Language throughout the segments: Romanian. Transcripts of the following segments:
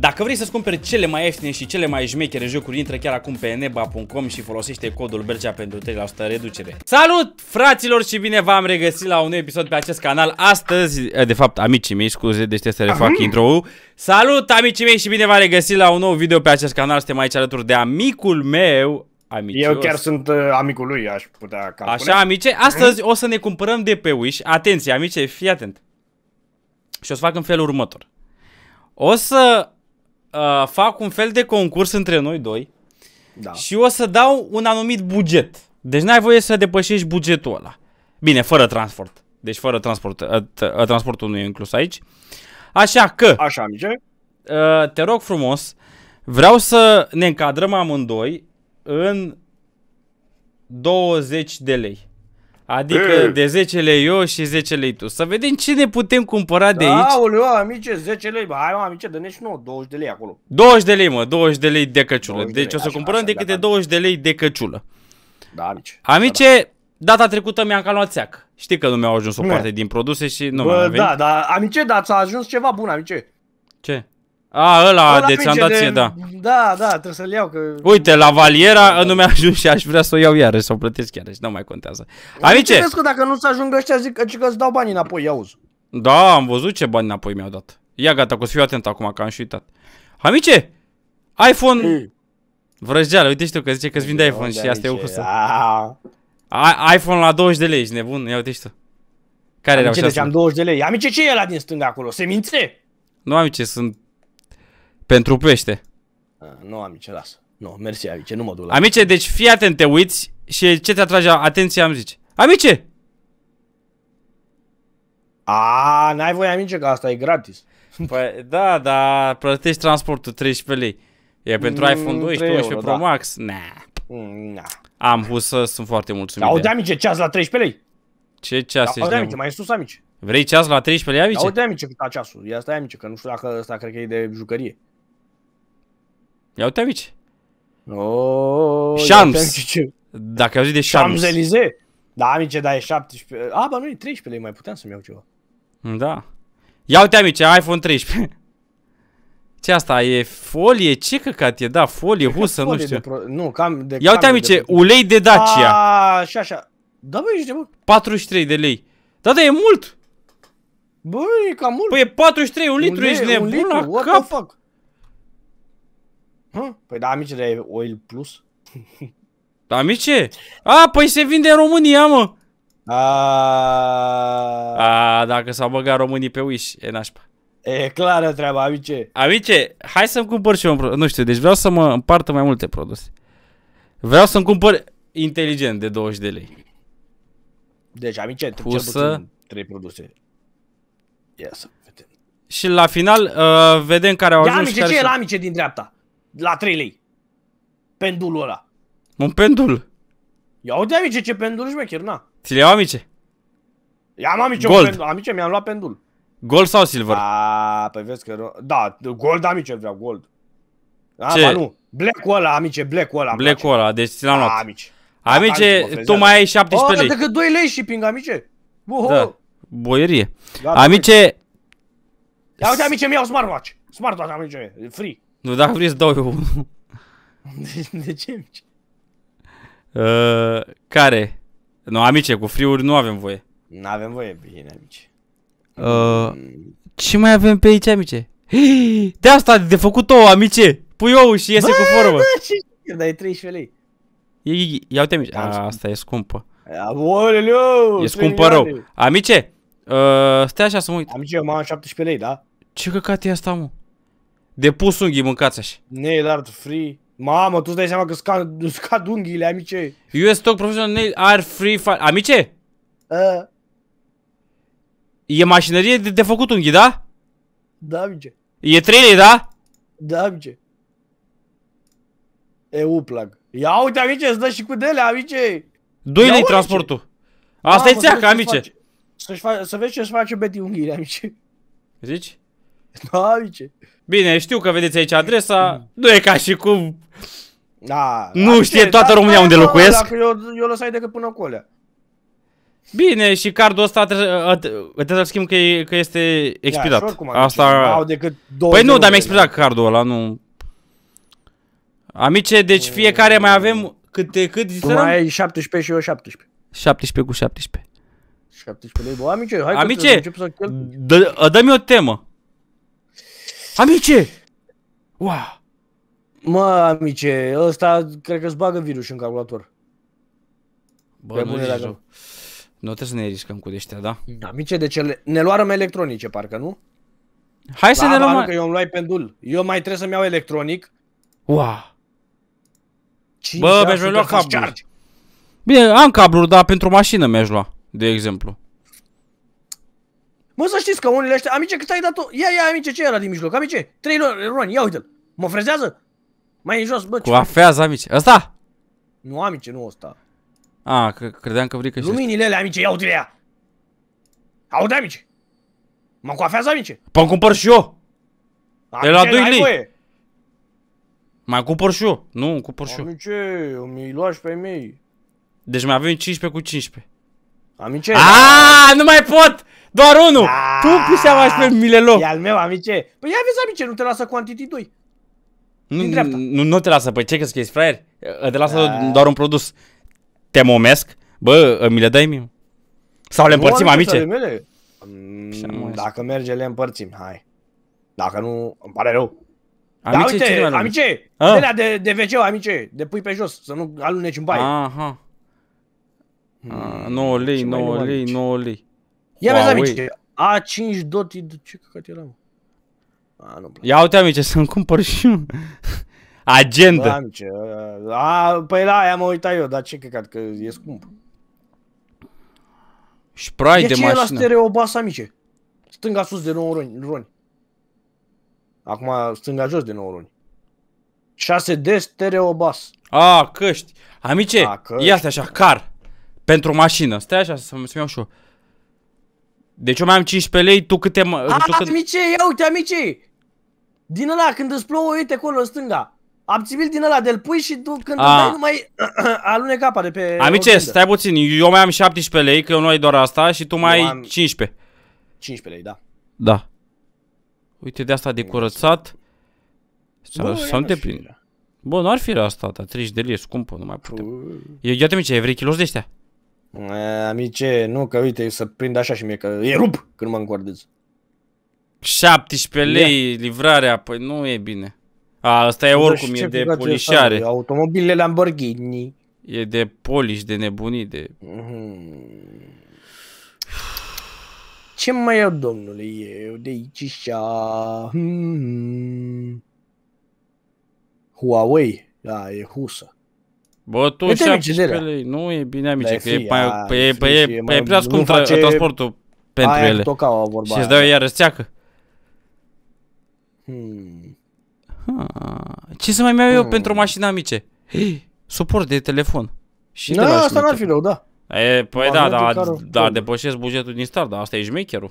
Dacă vrei să-ți cumperi cele mai ieftine și cele mai jmechere jocuri, intră chiar acum pe neba.com și folosește codul BERCEA pentru 3% reducere. Salut fraților și bine v-am regăsit la un nou episod pe acest canal. Astăzi, eh, de fapt, amicii mei, scuze, deci trebuie să refac intro-ul. Salut amicii mei și bine v-am regăsit la un nou video pe acest canal. Suntem aici alături de amicul meu, amicios. Eu chiar sunt uh, amicul lui, aș putea cam Așa, amice, astăzi o să ne cumpărăm de pe Wish. Atenție, amice, fii atent. Și o să fac în felul următor. O să uh, fac un fel de concurs între noi doi da. și o să dau un anumit buget. Deci n-ai voie să depășești bugetul ăla. Bine, fără transport. Deci fără transport. Uh, uh transportul nu e inclus aici. Așa că... Așa, Mice. Uh, te rog frumos, vreau să ne încadrăm amândoi în 20 de lei. Adică e. de 10 lei eu și 10 lei tu. Să vedem ce ne putem cumpăra de aici. Aoleu, amice, 10 lei. hai, mă, amice, dă ne și nouă, 20 de lei acolo. 20 de lei, mă, 20 de lei de căciulă. De deci lei, o să așa, cumpărăm așa, decât de 20 de lei de căciulă. Da, amice. Amice, da, da. Data trecută mi-am cam luat țeac. Știi că nu mi-au ajuns o parte din produse și nu mi-au venit. Da, da, amice, dar ți-a ajuns ceva bun, amice. Ce? A, ăla, ăla deci de ți-am de... da. Da, da, trebuie să-l iau că... Uite, la valiera ă, nu mi-a ajuns și aș vrea să o iau iarăși, să o plătesc și nu mai contează. Amice! Nu că dacă nu se ajungă ăștia, zic că îți dau banii înapoi, iau. Da, am văzut ce bani înapoi mi-au dat. Ia gata, că o să fiu atent acum, că am și uitat. Amice! iPhone... Mm. Vrăjeală, uite tu că zice că-ți vinde iPhone și asta e o cursă. iPhone la 20 de lei, ești nebun, ia uite știu. Care amice, deci am 20 de lei. Amice, ce e la din stânga acolo? Semințe? Nu, amice, sunt pentru pește. nu, amice, lasă. Nu, mersi, amice, nu mă duc la... Amice, deci fii atent, te uiți și ce te atrage atenția am zici. Amice! Ah, n-ai voie, amice, că asta e gratis. Păi, da, da, plătești transportul 13 lei. E pentru mm, iPhone 12, euro, Pro da. Max? Na. Mm, Am pus să sunt foarte mulțumit. Aude, amice, ceas la 13 lei? Ce ceas da, ești? Aude, amice, mai sus, amice. Vrei ceas la 13 lei, amice? Aude, amice, cât a ceasul. Ia stai, amice, că nu știu dacă ăsta cred că e de jucărie. Ia uite aici. Shams. Dacă ai auzit de Shams. Shams Da, amice, dar e 17. A, bă, nu e 13 lei, mai puteam să-mi iau ceva. Da. Ia uite, amice, iPhone 13. Ce asta e folie? Ce căcat e? Da, folie, husă, nu știu. Pro... Nu, cam de Ia uite, amice, de... ulei de Dacia. A, și așa. Da, bă, ești de bă. 43 de lei. Da, da, e mult. Bă, e cam mult. Păi e 43, un litru, ești nebun la cap. What the fuck? Hă? Păi da, amice, de oil plus. Da, amice? A, păi se vinde în România, mă. A, A dacă s-au băgat românii pe Wish, e nașpa. E clară treaba, amice. Amice, hai să-mi cumpăr și eu un produs. Nu știu, deci vreau să mă împartă mai multe produse. Vreau să-mi cumpăr inteligent de 20 de lei. Deci, amice, Pusă... cel puțin produse. Ia să vedem. Și la final uh, vedem care au Ia, amice, ce e la amice din dreapta? la 3 lei. Pendulul ăla. Un pendul? Ia uite amice ce pendul șmecher, na. Ți le iau amice? Ia amice Gold. pendul. Amice mi-am luat pendul. Gold sau silver? A, păi vezi că... Da, gold amice vreau, gold. A, ce? Ba, nu. Black-ul ăla, amice, black-ul ăla. Black-ul ăla, deci ți l-am luat. Da, amice. Amice, amice tu mai ai 17 lei. Da, lei. decât 2 lei shipping, amice. Oho. Da, boierie. Da, amice... Ia uite, amice, mi-au smartwatch. Smartwatch, amice, free. Nu, dacă vrei să dau eu unul. De, de ce Uh, care? Nu, amice, cu friuri nu avem voie. Nu avem voie, bine, amici. Uh, mm. ce mai avem pe aici, amice? de asta, de făcut ouă, amice! Pui ouă și iese bă, cu formă. Bă, da, ce e 13 lei. ia uite, amice. Da, a, asta e scumpă. Aoleu, e scumpă rău. Amice, uh, stai așa să mă uit. Amice, eu m-am 17 lei, da? Ce căcat e asta, mă? De pus unghii, mâncați așa. Nail art free. Mamă, tu îți dai seama că scad, scad unghiile, amice. US Stock Professional Nail Art Free File. Amice? Uh. E mașinărie de, de făcut unghii, da? Da, amice. E trailer, da? Da, amice. E uplag. Ia uite, amice, îți dă și cu dele, amice. 2 lei amice. transportul. Asta e țeacă, amice. Să, face, să vezi ce-și face Betty unghiile, amice. Zici? Da, ce? Bine, știu că vedeți aici adresa, hmm. nu e ca și cum... Da, da nu știe ce? toată da, România da, unde da, locuiesc. Dacă eu, eu lăsai decât până acolo. Bine, și cardul ăsta ă, ă, trebuie să-l schimb că, e, că este expirat. Ia, da, oricum, Asta... Deci Au decât două păi nu, dar mi-a expirat cardul ăla, nu... Amice, deci hmm. fiecare mai avem câte, cât Tu păi mai ai 17 și eu 17. 17 cu 17. 17 lei, bă, amice, hai amice, că să încep să dă, dă-mi o temă. Amice! Wow! Mă, amice, ăsta cred că ți bagă virus în calculator. Bă, Pe nu bune, dacă... Nu trebuie să ne riscăm cu deștea, da? da? Amice, de deci ce ne luăm electronice, parcă, nu? Hai să ne luăm... Mai... că eu îmi luai pendul. Eu mai trebuie să-mi iau electronic. Wow! Bă, mi-aș lua cabluri. Bine, am cabluri, dar pentru mașină mi-aș lua, de exemplu. Mă, să știți că unele ăștia, amice, cât ai dat-o? Ia, ia, amice, ce era din mijloc? Amice, trei roni, ia uite-l. Mă frezează? Mai în jos, bă. ce... Coafează, amice. Ăsta? Nu, amice, nu ăsta. A, că credeam că vrei că și Luminile alea, amice, ia uite-le ea. Aude, amice. Mă coafează, amice. Păi îmi cumpăr și eu. Amice, de la 2 lei. Mai cumpăr și eu. Nu, îmi cumpăr și eu. Amice, mi-i luași pe mei. Deci mai avem 15 cu 15. Amice. Aaaa, nu mai pot! Doar unul! Da. Tu cu seama și pe Milelo. E al meu, amice. Păi ia vezi, amice, nu te lasă Quantity 2. Nu, nu, nu te lasă, păi ce crezi că ești fraier? Te lasă da. doar un produs. Te momesc? Bă, mi le dai mie? Sau le împărțim, nu, amice? Mele. Păi mm, dacă merge, le împărțim, hai. Dacă nu, îmi pare rău. Da, amice, da, uite, amice, ah. de de, de wc amice, de pui pe jos, să nu aluneci în baie. Aha. Mm, 9 ah, lei, 9 lei, 9 lei. Ia vezi, amici, A5 doti, ce căcat era, mă? A, nu Ia uite amici, să-mi cumpăr și eu. Agenda. Bă, da, amice. A, păi la aia mă uitat eu, dar ce căcat, că e scump. Spray de, de mașină. De ce e la stereo bas, amice? Stânga sus de 9 roni. roni. Acum stânga jos de 9 roni. 6D stereo bas. A, căști. Amice, A, căști. ia așa, car. Pentru mașină. Stai așa să-mi iau și eu. Deci eu mai am 15 lei, tu câte... A, ah, tu cât... amice, ia uite, amice! Din ăla, când îți plouă, uite acolo, în stânga. Abțibil din ăla, de-l pui și tu când A. Ah. dai numai alunec apa de pe... Amice, stai puțin, eu mai am 17 lei, că eu nu ai doar asta și tu mai eu ai am... 15. 15 lei, da. Da. Uite de asta de curățat. Să nu te prind. Bă, nu ar fi asta, 30 da, de lei, scumpă, nu mai putem. Ia te mice, vrei kilos de ăștia? Amice, nu că uite, să prind așa și mie că e rup când mă încordez. 17 lei yeah. livrarea, păi nu e bine. A, asta e oricum, e de polișare. Automobilele Lamborghini. E de poliș, de nebunii, de... Mhm. Ce mai iau, domnule, eu de aici și a... Hmm. Huawei, da, e husă. Bă, tu 17 lei, nu e bine amice, că e, mai, a, păi e, păi e, e, păi e prea scump face... transportul pentru aia ele. Tocaua, vorba și îți dau iară țeacă. Hmm. Ce să mai iau hmm. eu pentru mașina, amice? amice? Suport de telefon. Și da, asta n-ar fi rău, da. E, păi da, da, da, depășesc bugetul din start, dar asta e șmecherul.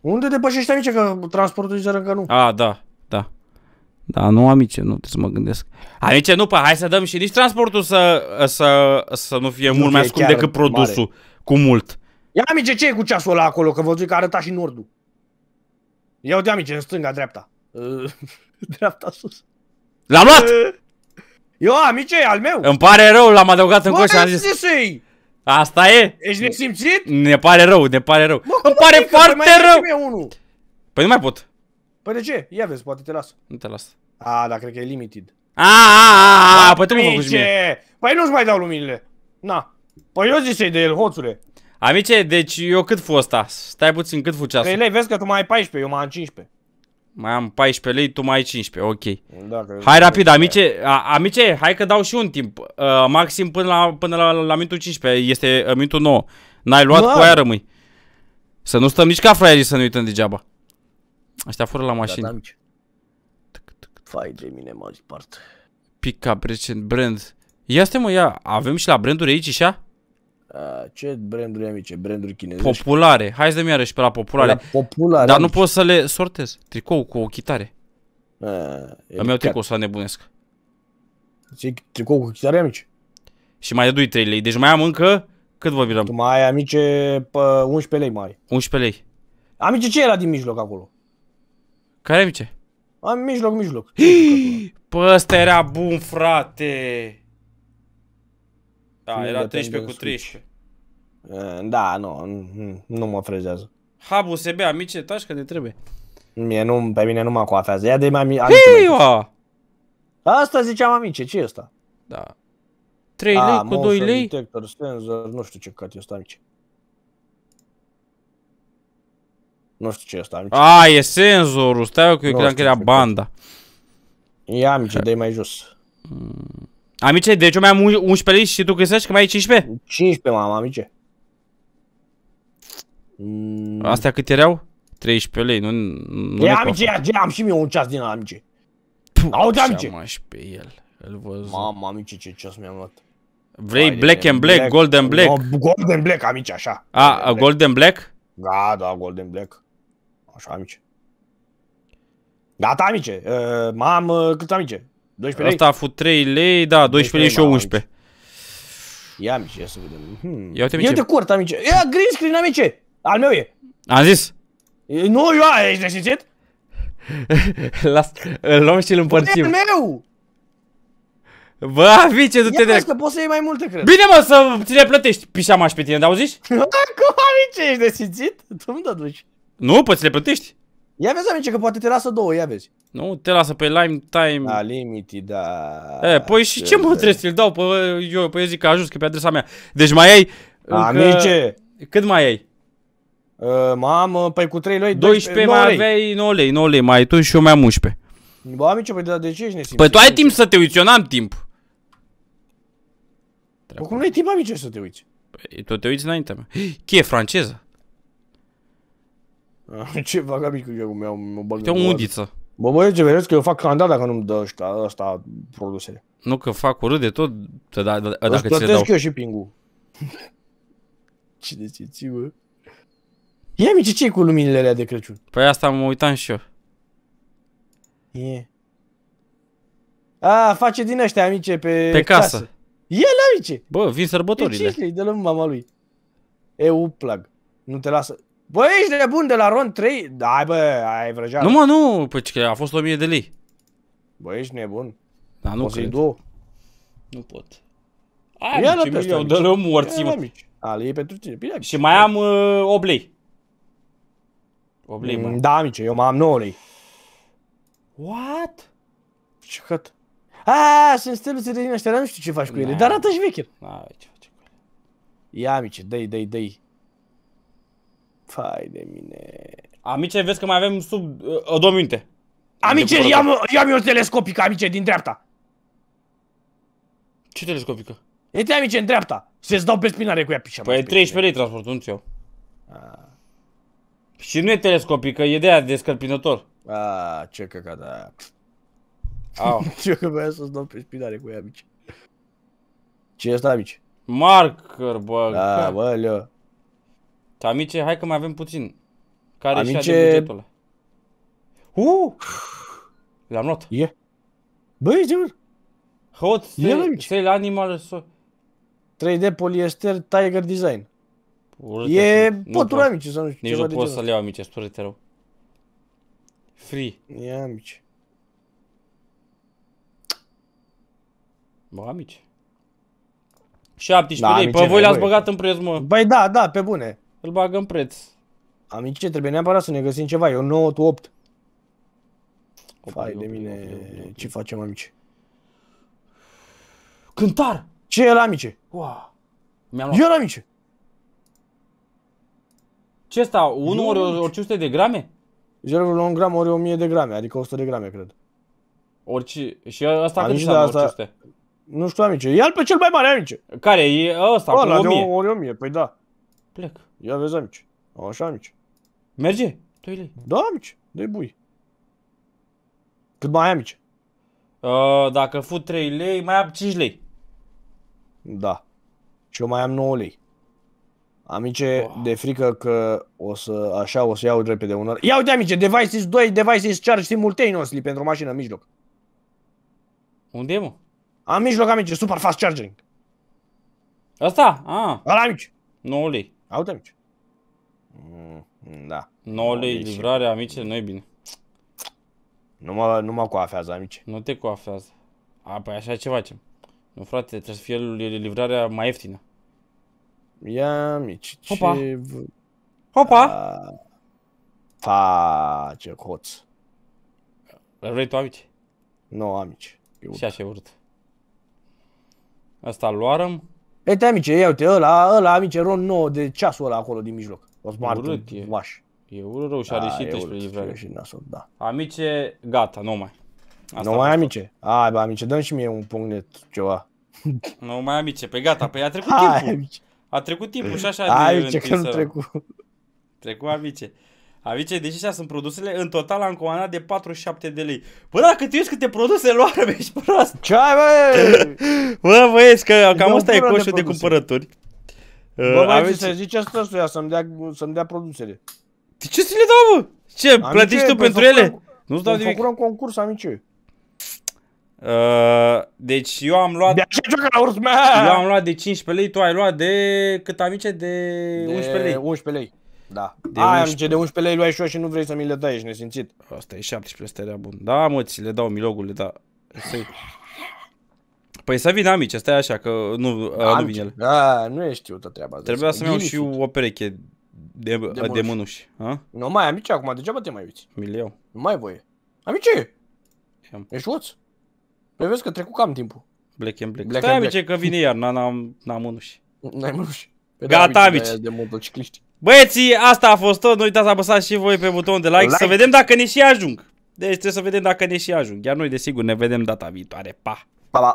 Unde depășești amice, că transportul zero încă nu. A, da. Da, nu, amice, nu, trebuie să mă gândesc. Amice, nu, pa, păi, hai să dăm și nici transportul să, să, să nu fie nu mult mai scump decât produsul, mare. cu mult. Ia, amice, ce e cu ceasul ăla acolo, că zic că arăta și nordul. Ia uite, amice, în stânga, dreapta. dreapta sus. L-am luat! Eu, amice, e al meu! Îmi pare rău, l-am adăugat în coș și zis... Asta e? Ești nesimțit? Ne pare rău, ne pare rău. Mă, Îmi pare foarte rău! Păi nu mai pot. Păi de ce? Ia vezi, poate te las. Nu te las. A, dar cred că e limited. Aaaa, păi tu mă făcut mie. Păi nu-și mai dau luminile. Na. Păi eu zisei de el, hoțule. Amice, deci eu cât fu ăsta? Stai puțin, cât fu ceasul? Păi lei, vezi că tu mai ai 14, eu mai am 15. Mai am 14 lei, tu mai ai 15, ok. Da, hai rapid, amice, a, amice, hai că dau și un timp. Uh, maxim până la, până la, la minutul 15, este uh, minutul 9. N-ai luat, da. cu aia rămâi. Să nu stăm nici ca fraierii să nu uităm degeaba. Astea fură la da, mașini. Da, da, fai de mine mai departe. Pick up recent brand. Ia stai mă, ia, avem și la branduri aici așa? A, ce branduri amice? Branduri chinezești? Populare. Hai să dăm și pe la populare. La populare Dar nu pot să le sortez. Tricou cu o chitare. A, Îmi iau tricou să nebunesc. Ce tricou cu chitare amici? Și mai dui 3 lei. Deci mai am încă... Cât vorbim? Tu mai ai amice pe 11 lei mai. 11 lei. Amice ce era din mijloc acolo? Care amice? Am mijloc, mijloc. Pă, ăsta era bun, frate! Da, era 13 cu 13. Eh, da, nu, nu mă frezează. Hub USB, amice, taci că te trebuie. Mie nu, pe mine nu mă coafează. Ia de mai amice. Hei, Asta ziceam amice, ce e asta? Da. 3 ah, lei A, cu 2 lei? detector, senzor, nu știu ce cat e asta amice. Nu știu ce e ăsta. Amice. A, e senzorul. Stai eu că eu credeam că era banda. Ia, amice, dai mai jos. Hmm. Amice, deci eu mai am 11 lei și tu găsești că mai ai 15? 15, mamă, amice. Hmm. Astea cât erau? 13 lei, nu... nu e, amice, ia, am și mie un ceas din amice. Auzi, amice! Ce pe el, îl văzut. Mamă, amice, ce ceas mi-am luat. Vrei Haide, black and black, black, golden black? No, golden black, amice, așa. A, golden black? Da, da, golden black. Așa, amice. Gata, amice. Uh, uh, cât amice? 12 lei? Asta a fost 3 lei, da, 12, 12 lei și 11. Ia, amice, ia să vedem. Hmm. Ia uite, amice. Ia, te cort, amice. Ia, green screen, amice. Al meu e. Am zis. E, Nu, eu, ești deștețit? Las, îl luăm și îl împărțim. E meu! Bă, amice, du-te de... Ia că poți să iei mai multe, cred. Bine, mă, să ți le plătești mași pe tine, dar auziși? Acum, amice, ești desimțit? Tu îmi duci. Nu? Poți să le plătești? Ia vezi, amice, că poate te lasă două, ia vezi. Nu, te lasă pe Lime Time. Da, limiti, da. E, păi și ce mă trebuie să-l dau? Păi, eu, pe păi eu zic că a ajuns, că pe adresa mea. Deci mai ai... Amice! Încă... Cât mai ai? Uh, mamă, păi cu 3 lei, 12, 12 mai lei. aveai 9 lei, 9 lei, mai tu și eu mai am 11. Bă, amice, păi de, ce ești nesimțit? Păi tu ai timp să te uiți, eu n-am timp. Păi cum nu ai timp, amice, să te uiți? Păi tu te uiți înaintea mea. Chie franceză. Ce fac mică eu, mi-au mă bag Uite undiță. Bă ce vedeți că eu fac candat dacă nu-mi dă ăștia, ăsta produsele. Nu că fac urât de tot, da, da, da, dacă ți le dau. eu și pingu. Cine ce ții, bă? Ia mi ce ce cu luminile alea de Crăciun? Păi asta mă uitam și eu. E. A, face din ăștia amice pe Pe casă. casă. la amice. Bă, vin sărbătorile. de păi 5 lei, dă mama lui. Eu plag. Nu te lasă. Bă, ești nebun de la Ron 3? Da, bă, ai vrăjeală. Nu mă, nu, păi că a fost 1000 de lei. Bă, ești nebun. Da, nu Poți cred. Du? Nu pot. Ai, Ia ce milion de lei morții, mă. Ale, e pentru tine. Bine, Și mai am uh, 8 lei. 8 lei, mă. Mm, da, amice, eu mai am 9 lei. What? Ce căt? Aaa, sunt steluțe de din ăștia, nu știu ce faci cu ele, da. dar arată și vechi. Da, Ia, amice, dă-i, dă-i, dă-i. Fai de mine. Amice, vezi că mai avem sub uh, două minute. Amice, ia-mi ia o telescopică, amice, din dreapta. Ce telescopică? E te amice, în dreapta. Se-ți dau pe spinare cu ea pișa. Păi e 13 lei transport, nu eu. Și nu e telescopică, e de aia de scălpinător. A, ce căcata aia. Au. ce că vreau să-ți dau pe spinare cu ea, amice. Ce e asta, amice? Marker, bă. Da, bă, leu. Amice, hai că mai avem puțin. Care Amice... și bugetul ăla? Uh! L-am luat. E. Yeah. Băi, ce Hot, Steel Animal, so 3D poliester, Tiger Design. Urâte, e poturi amice sau nu știu Nici ceva nu pot să l iau amice, spune-te rău. Free. E amice. Bă, amice. 17 da, lei, pe voi le-ați băgat în preț, mă. Băi, da, da, pe bune. Îl bagă în preț. Amice, trebuie neapărat să ne găsim ceva. E un 9, tu 8. Fai de mine, ce facem, amice? Cântar! Ce e la amice? Wow. mi Eu la amice! Ce asta? 1 ori, 500 de grame? 0,1 gram ori 1000 de grame, adică 100 de grame, cred. Orice... Și ăsta cât înseamnă asta... 500? Nu știu, amice. Ia-l pe cel mai mare, amice. Care? E ăsta, cu 1000. Ăla ori 1000, păi da. Plec. Ia vezi, amici. Așa, amici. Merge? 2 lei. Da, amici. de bui. Cât mai ai, amici? Uh, dacă fut 3 lei, mai am 5 lei. Da. Și eu mai am 9 lei. Amice, oh. de frică că o să, așa, o să iau repede un Ia uite, amice, devices 2, devices charge simultaneously pentru o mașină în mijloc. Unde e, mă? Am mijloc, amice, super fast charging. Asta? Ah. Ala, amice. 9 lei. Au de mici. Mm, da. 9 lei livrare, amice, nu e bine. Nu mă, nu mă coafează, amice. Nu te coafează. A, păi așa ce facem. Nu, frate, trebuie să fie livrarea mai ieftină. Ia, amici. ce... Hopa! Hopa! Fa, ce hoț. Vrei tu, amici? Nu, amici. Și așa e urât. Asta luarăm. E, te amice, ia uite, ăla, ăla amice, ron 9 de ceasul ăla acolo din mijloc. O smart urât e. Vaș. E urât rău și a reșit despre livrare. Da, și nasol, da. Amice, gata, nu mai. Asta nu mai amice. Hai, bă, amice, dă-mi și mie un pungnet, ceva. Nu mai amice, pe gata, pe a trecut Hai, timpul. Amice. A trecut timpul și așa Hai, de amice, că nu trecut. Trecu amice. Avice, deci astea sunt produsele. În total am comandat de 47 de lei. Bă, dacă te uiți câte produse luară, ești prost. Ce ai, bă? bă, băieți, că cam asta e coșul de, de cumpărături. Bă, uh, bă, să zice asta să-mi dea, să dea produsele. De ce să le dau, bă? Ce, amice, plătești tu pentru ele? nu stau dau nimic. Făcurăm concurs, amice. Uh, deci eu am luat de la urs, Eu am luat de 15 lei, tu ai luat de cât amice? De, de 11 lei 11 lei da. De Aia 11... de 11 lei luai și eu și nu vrei să mi le dai, ești nesimțit. Asta e 17, asta era bun. Da, mă, ți le dau milogul, da. dau. Păi să amici. Asta stai așa, că nu, a, nu vine el. Da, nu e știută treaba. Trebuia să-mi iau și o pereche de, de, de mânuși. Nu mai amici, acum degeaba te mai uiți. Mi le iau. Nu mai voie. Amici. Am. Ești uț? Păi vezi că trecut cam timpul. Black and Black. black stai amici că vine iar, n-am am mânuși. N-ai mânuși. Păi da, Gata amici! De motocicliști. Băieții, asta a fost tot. Nu uitați să apăsați și voi pe butonul de like, like. să vedem dacă ne și ajung. Deci trebuie să vedem dacă ne și ajung. Iar noi, desigur, ne vedem data viitoare. Pa! Pa, pa!